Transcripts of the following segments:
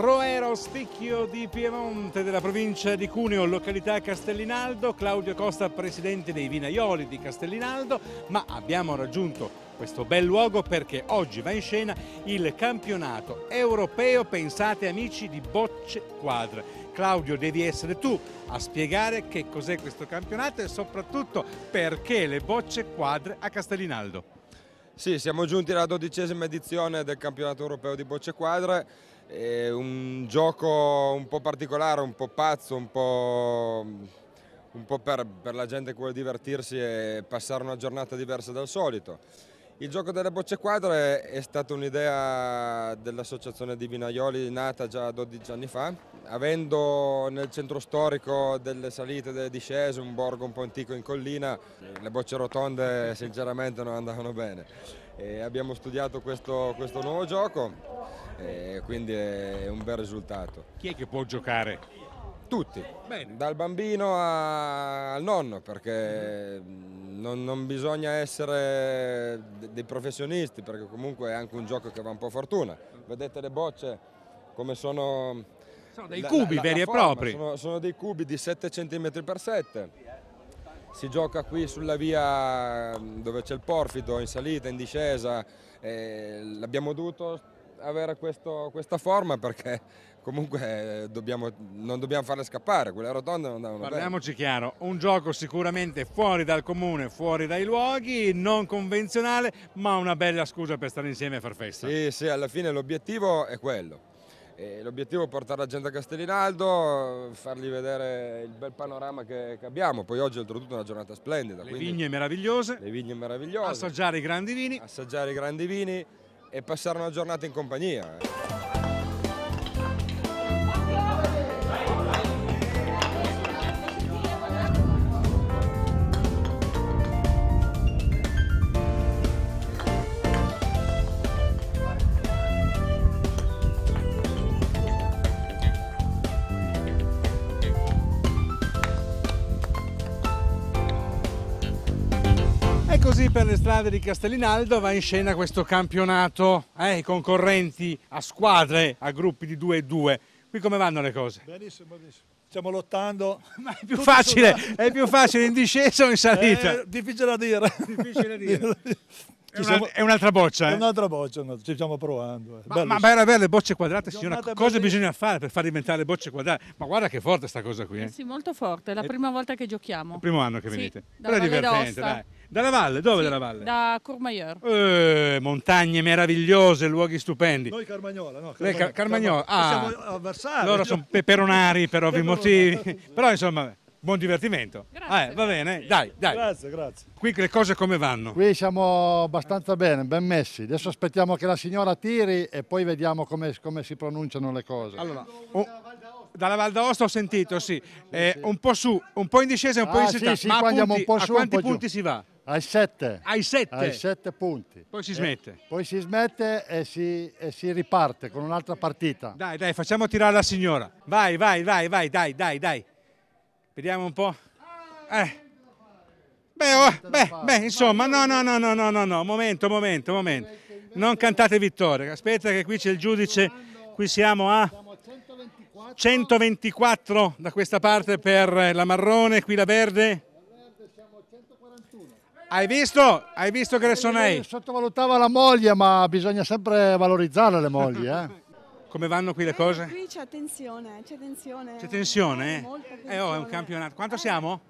Roero Spicchio di Piemonte della provincia di Cuneo, località Castellinaldo, Claudio Costa presidente dei Vinaioli di Castellinaldo, ma abbiamo raggiunto questo bel luogo perché oggi va in scena il campionato europeo, pensate amici, di bocce quadre. Claudio devi essere tu a spiegare che cos'è questo campionato e soprattutto perché le bocce quadre a Castellinaldo. Sì, siamo giunti alla dodicesima edizione del campionato europeo di bocce quadre è un gioco un po' particolare, un po' pazzo, un po', un po per, per la gente che vuole divertirsi e passare una giornata diversa dal solito. Il gioco delle bocce quadro è, è stata un'idea dell'associazione di Vinaioli nata già 12 anni fa. Avendo nel centro storico delle salite e delle discese un borgo un po' antico in collina, le bocce rotonde sinceramente non andavano bene. E abbiamo studiato questo, questo nuovo gioco e quindi è un bel risultato. Chi è che può giocare? Tutti, Bene. dal bambino a... al nonno perché non, non, bisogna essere dei professionisti perché comunque è anche un gioco che va un po' a fortuna. Vedete le bocce come sono... Sono dei cubi la, veri la e propri. Sono, sono, dei cubi di 7 cm x 7. Si gioca qui sulla via mm, dove c'è il porfido, in salita, in discesa. Eh, l'abbiamo dovuto avere questo, questa forma perché comunque eh, dobbiamo, non dobbiamo farle scappare, quelle rotonde non andavano Parliamoci bene. chiaro, un gioco sicuramente fuori dal comune, fuori dai luoghi, non convenzionale, ma una bella scusa per stare insieme e far festa. Sì, sì, alla fine l'obiettivo è quello. L'obiettivo è portare la gente a Castellinaldo, fargli vedere il bel panorama che, che abbiamo. Poi oggi oltretutto è una giornata splendida. Le vigne meravigliose. Le vigne meravigliose. Assaggiare i grandi vini. Assaggiare i grandi vini e passare una giornata in compagnia. Eh. così per le strade di Castellinaldo va in scena questo campionato, eh, i concorrenti a squadre, a gruppi di 2 e 2. Qui come vanno le cose? Benissimo, benissimo. Stiamo lottando. Ma è più Tutti facile, sono... è più facile in discesa o in salita? È eh, difficile da dire. Difficile dire. È, siamo... è un'altra boccia, eh? È un'altra boccia, ci stiamo provando. Eh. Ma, ma per avere le bocce quadrate, signora, cosa bellissima. bisogna fare per far diventare le bocce quadrate? Ma guarda che forte sta cosa qui, eh? eh. Sì, molto forte, è la eh. prima volta che giochiamo. Il primo anno che venite. Sì, Però è divertente, dai. Dalla valle? Dove sì, dalla valle? Da Courmayeur. Eh, montagne meravigliose, luoghi stupendi. Noi Carmagnola, no? Carmagnola. Car Carmagnola. Ah, siamo a Varsavia. Loro sono peperonari per ovvi motivi. Però insomma, buon divertimento. Ah, eh, grazie. Eh, va bene, dai, dai. Grazie, grazie. Qui le cose come vanno? Qui siamo abbastanza bene, ben messi. Adesso aspettiamo che la signora tiri e poi vediamo come, come si pronunciano le cose. Allora, oh, dalla Val d'Aosta ho sentito, sì, eh, un po' su, un po' in discesa e un po' in ah, sì, sì, a, punti, a quanti punti giù. si va? Ai sette. Ai 7. Ai 7 punti. Poi si eh, smette. E poi si smette e si, e si riparte con un'altra partita. Dai, dai, facciamo tirare la signora. Vai, vai, vai, vai, dai, dai, dai. Vediamo un po'. Eh. Beh, oh, beh, beh, insomma, no, no, no, no, no, no, no, momento, momento, momento. Non cantate vittoria. Aspetta che qui c'è il giudice, qui siamo a 124 da questa parte per la marrone, qui la verde. Hai visto? Hai visto che le sonei? Sottovalutava la moglie, ma bisogna sempre valorizzare le mogli, eh? Come vanno qui le eh, cose? Eh, qui c'è tensione, c'è tensione. C'è tensione? Eh, tensione. eh oh, è un campionato. Quanto siamo?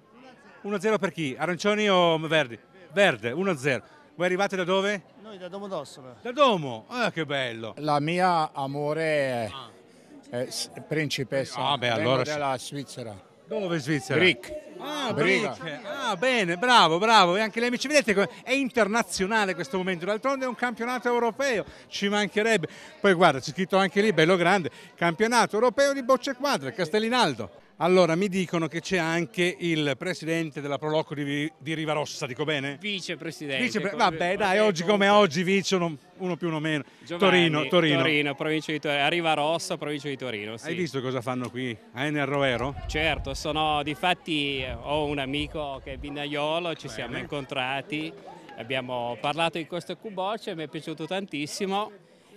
1-0 per chi? Arancioni o Verdi? Verde, 1-0. Voi arrivate da dove? Noi da Domodossola. Da Domo? Ah, che bello. La mia amore è, ah. è principessa. Ah, beh, allora... della Svizzera. Dove Svizzera? Brick. Ah, Brick. ah, bene, bravo, bravo. E anche lei, amici, vedete, è internazionale questo momento. D'altronde è un campionato europeo, ci mancherebbe. Poi guarda, c'è scritto anche lì, bello grande, campionato europeo di bocce quadre, Castellinaldo. Allora, mi dicono che c'è anche il presidente della Proloco di, di Rivarossa, dico bene? Vicepresidente. Vicepre vabbè, dai, oggi come oggi, vice uno, uno più uno meno. Giovanni, Torino, Torino. Torino, provincia di Torino. A Rivarossa, provincia di Torino, sì. Hai visto cosa fanno qui nel Rovero? Certo, sono, di fatti, eh, ho un amico che è vignaiolo, ci bene. siamo incontrati, abbiamo parlato di questo cuboccio e mi è piaciuto tantissimo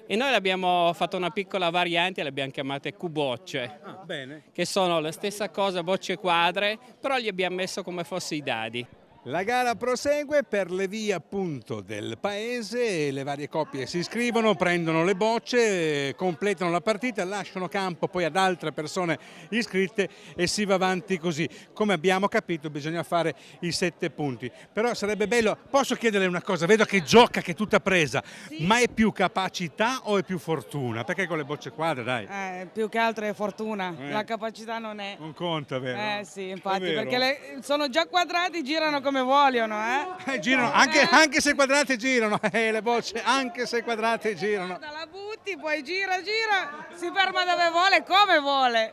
e noi abbiamo fatto una piccola variante, le abbiamo chiamate cubocce, ah, che sono la stessa cosa, bocce quadre, però gli abbiamo messo come fosse i dadi. La gara prosegue per le vie appunto del paese, le varie coppie si iscrivono, prendono le bocce, completano la partita, lasciano campo poi ad altre persone iscritte e si va avanti così. Come abbiamo capito bisogna fare i sette punti, però sarebbe bello, posso chiederle una cosa, vedo che gioca, che è tutta presa, sì. ma è più capacità o è più fortuna? Perché con le bocce quadre dai? Eh, più che altro è fortuna, eh. la capacità non è. Non conta vero? Eh sì, infatti, perché le... sono già quadrati, girano come come vogliono, eh? eh girano, anche, eh. anche, se quadrate girano, eh, le bocce, anche se quadrate girano. La butti, poi gira, gira, si ferma dove vuole, come vuole.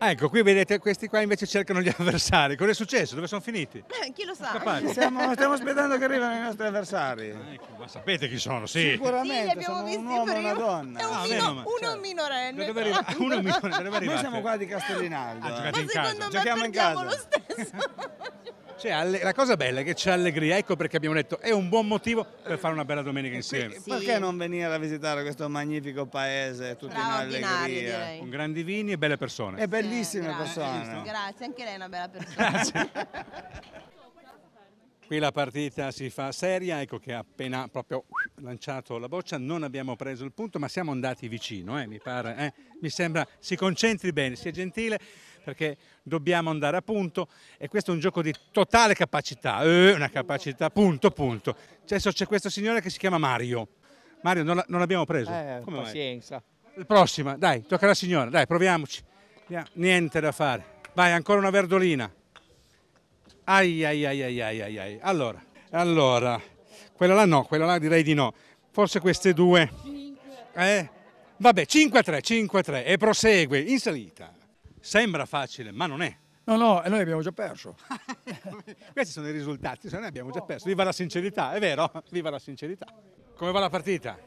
Ecco, qui vedete, questi qua invece cercano gli avversari. Cos'è successo? Dove sono finiti? Eh, chi lo sa? Stiamo, stiamo, aspettando che arrivino i nostri avversari. ecco, eh, ma sapete chi sono, sì. Sicuramente, sì, sono un uomo e una donna. È un, ah, mino, uno cioè, minorenne. Dove arriva, uno minorenne, dove Noi siamo qua di Castellinaldo. Ah, eh. Ma in secondo casa. me Giochiamo perdiamo lo stesso. Cioè, alle... la cosa bella è che c'è allegria, ecco perché abbiamo detto è un buon motivo per fare una bella domenica insieme. Sì. Perché non venire a visitare questo magnifico paese, tutto in allegria? Direi. Con grandi vini e belle persone. E bellissime eh, grazie, persone. Grazie, anche lei è una bella persona. Qui la partita si fa seria, ecco che ha appena proprio lanciato la boccia, non abbiamo preso il punto ma siamo andati vicino, eh, mi pare, eh. mi sembra si concentri bene, sia gentile perché dobbiamo andare a punto e questo è un gioco di totale capacità, eh, una capacità, punto, punto. Adesso c'è questo signore che si chiama Mario, Mario non, l'abbiamo preso, eh, Come pazienza. Mai? Prossima, dai, tocca alla signora, dai proviamoci, niente da fare, vai ancora una verdolina. Ai ai ai ai ai ai ai. Allora, allora, quella là no, quella là direi di no. Forse queste due. Eh? Vabbè, 5 a 3, 5 a 3 e prosegue in salita. Sembra facile, ma non è. No, no, e noi abbiamo già perso. Questi sono i risultati, se noi abbiamo già perso. Viva la sincerità, è vero? Viva la sincerità. Come va la partita?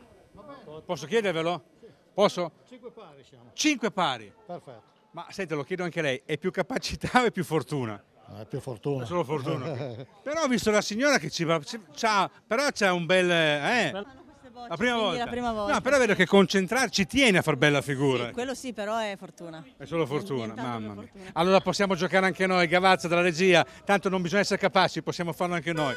Posso chiedervelo? Posso? 5 pari siamo. 5 pari. Perfetto. Ma senta, lo chiedo anche a lei, è più capacità o è più fortuna? Ah, è più fortuna. È solo fortuna. però ho visto la signora che ci va, c'ha, però c'è un bel... Eh, la, prima volta. la prima volta. No, però vedo che concentrarci tiene a far bella figura. Sì, quello sì, però è fortuna. È solo fortuna, è mamma mia. Fortuna. Allora possiamo giocare anche noi, Gavazza della regia, tanto non bisogna essere capaci, possiamo farlo anche noi.